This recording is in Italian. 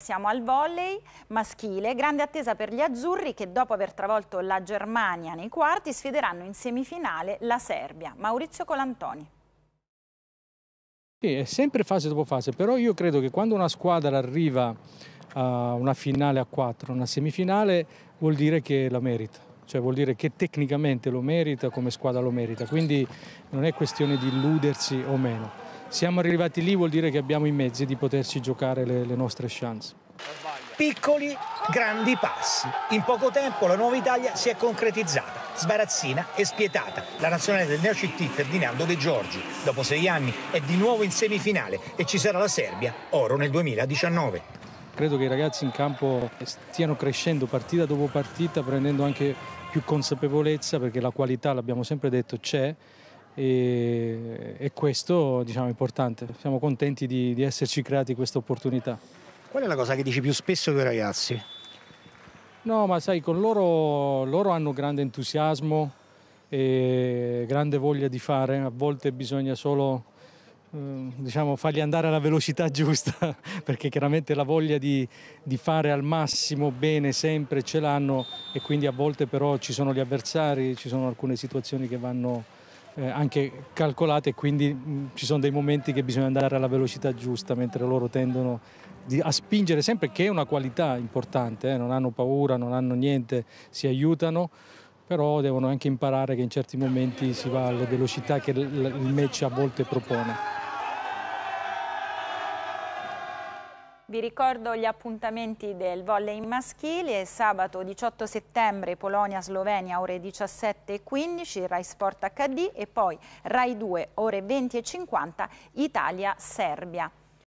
Siamo al volley maschile, grande attesa per gli azzurri che dopo aver travolto la Germania nei quarti sfideranno in semifinale la Serbia. Maurizio Colantoni. Sì, è sempre fase dopo fase, però io credo che quando una squadra arriva a una finale a quattro, una semifinale, vuol dire che la merita. Cioè vuol dire che tecnicamente lo merita, come squadra lo merita, quindi non è questione di illudersi o meno siamo arrivati lì vuol dire che abbiamo i mezzi di poterci giocare le, le nostre chance. Piccoli, grandi passi. In poco tempo la nuova Italia si è concretizzata, sbarazzina e spietata. La nazionale del neo CT Ferdinando De Giorgi, dopo sei anni, è di nuovo in semifinale e ci sarà la Serbia, oro nel 2019. Credo che i ragazzi in campo stiano crescendo partita dopo partita, prendendo anche più consapevolezza, perché la qualità, l'abbiamo sempre detto, c'è e, e questo diciamo, è importante. Siamo contenti di, di esserci creati questa opportunità. Qual è la cosa che dici più spesso con i ragazzi? No, ma sai, con loro, loro hanno grande entusiasmo e grande voglia di fare, a volte bisogna solo ehm, diciamo, fargli andare alla velocità giusta, perché chiaramente la voglia di, di, fare al massimo bene sempre ce l'hanno e quindi a volte però ci sono gli avversari, ci sono alcune situazioni che vanno eh, anche calcolate e quindi mh, ci sono dei momenti che bisogna andare alla velocità giusta mentre loro tendono di, a spingere sempre che è una qualità importante, eh, non hanno paura, non hanno niente, si aiutano però devono anche imparare che in certi momenti si va alle velocità che il match a volte propone. Vi ricordo gli appuntamenti del volley maschile, sabato 18 settembre Polonia-Slovenia ore 17.15, Rai Sport HD e poi Rai 2 ore 20.50, Italia-Serbia.